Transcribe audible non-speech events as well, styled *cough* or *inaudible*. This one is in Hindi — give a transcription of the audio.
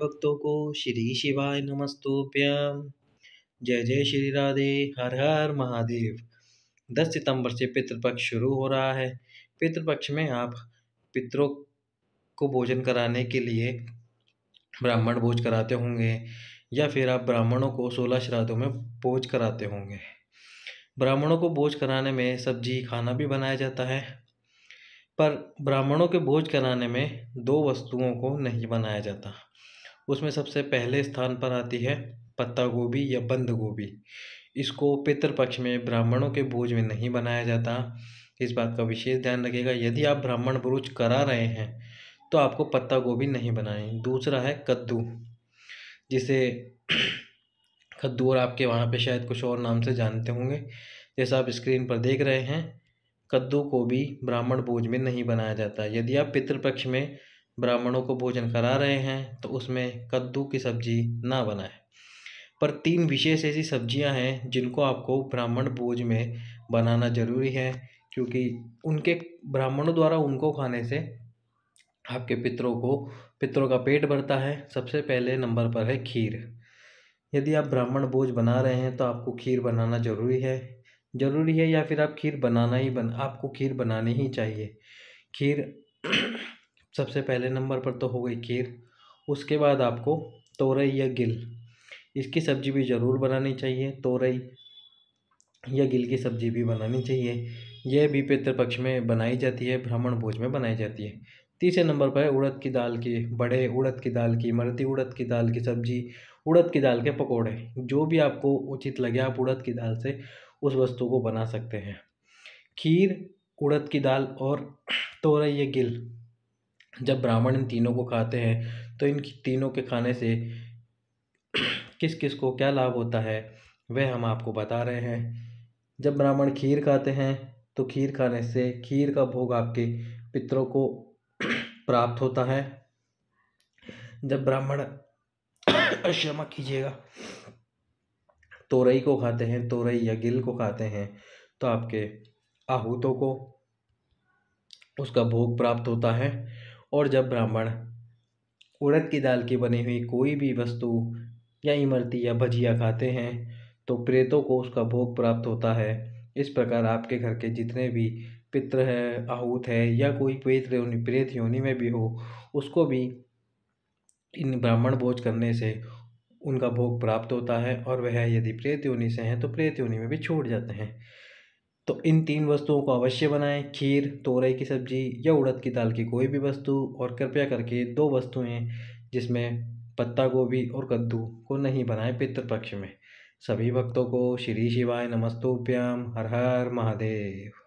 भक्तों को श्री शिवाय नमस्तोप्यम जय जय श्री राधे हर हर महादेव दस सितंबर से पितृपक्ष शुरू हो रहा है पितृपक्ष में आप पितरों को भोजन कराने के लिए ब्राह्मण भोज कराते होंगे या फिर आप ब्राह्मणों को सोलह श्राद्धों में भोज कराते होंगे ब्राह्मणों को भोज कराने में सब्जी खाना भी बनाया जाता है पर ब्राह्मणों के भोज कराने में दो वस्तुओं को नहीं बनाया जाता उसमें सबसे पहले स्थान पर आती है पत्ता गोभी या बंद गोभी इसको पितृपक्ष में ब्राह्मणों के भोज में नहीं बनाया जाता इस बात का विशेष ध्यान रखेगा यदि आप ब्राह्मण बुरुज करा रहे हैं तो आपको पत्ता गोभी नहीं बनानी दूसरा है कद्दू जिसे *clears throat* कद्दू और आपके वहाँ पे शायद कुछ और नाम से जानते होंगे जैसा आप स्क्रीन पर देख रहे हैं कद्दू को भी ब्राह्मण भोज में नहीं बनाया जाता यदि आप पितृपक्ष में ब्राह्मणों को भोजन करा रहे हैं तो उसमें कद्दू की सब्जी ना बनाएं पर तीन विशेष ऐसी सब्जियां हैं जिनको आपको ब्राह्मण भोज में बनाना ज़रूरी है क्योंकि उनके ब्राह्मणों द्वारा उनको खाने से आपके पितरों को पितरों का पेट भरता है सबसे पहले नंबर पर है खीर यदि आप ब्राह्मण भोज बना रहे हैं तो आपको खीर बनाना ज़रूरी है ज़रूरी है या फिर आप खीर बनाना ही बन आपको खीर बनानी ही चाहिए खीर सबसे पहले नंबर पर तो हो गई खीर उसके बाद आपको तोरई या गिल इसकी सब्ज़ी भी ज़रूर बनानी चाहिए तोरई या गिल की सब्ज़ी भी बनानी चाहिए यह भी पितृपक्ष में बनाई जाती है ब्राह्मण भोज में बनाई जाती है तीसरे नंबर पर है उड़द की दाल की बड़े उड़द की दाल की मरती उड़द की दाल की सब्जी उड़द की दाल के पकोड़े जो भी आपको उचित लगे आप उड़द की दाल से उस वस्तु को बना सकते हैं खीर उड़द की दाल और तोरई या गिल जब ब्राह्मण इन तीनों को खाते हैं तो इन तीनों के खाने से किस किस को क्या लाभ होता है वह हम आपको बता रहे हैं जब ब्राह्मण खीर खाते हैं तो खीर खाने से खीर का भोग आपके पितरों को प्राप्त होता है जब ब्राह्मण क्षमा कीजिएगा तोरई को खाते हैं तोरई या गिल को खाते हैं तो आपके आहूतों को उसका भोग प्राप्त होता है और जब ब्राह्मण उड़द की दाल की बनी हुई कोई भी वस्तु या इमरती या भजिया खाते हैं तो प्रेतों को उसका भोग प्राप्त होता है इस प्रकार आपके घर के जितने भी पित्र है आहूत है या कोई प्रेत योनि प्रेत योनि में भी हो उसको भी इन ब्राह्मण भोज करने से उनका भोग प्राप्त होता है और वह यदि प्रेत योनि से हैं तो प्रेत योनि में भी छूट जाते हैं तो इन तीन वस्तुओं को अवश्य बनाएं खीर तोरई की सब्जी या उड़द की दाल की कोई भी वस्तु और कृपया करके दो वस्तुएं जिसमें पत्ता गोभी और कद्दू को नहीं बनाएं पितृपक्ष में सभी भक्तों को श्री शिवाय नमस्तोप्याम हर हर महादेव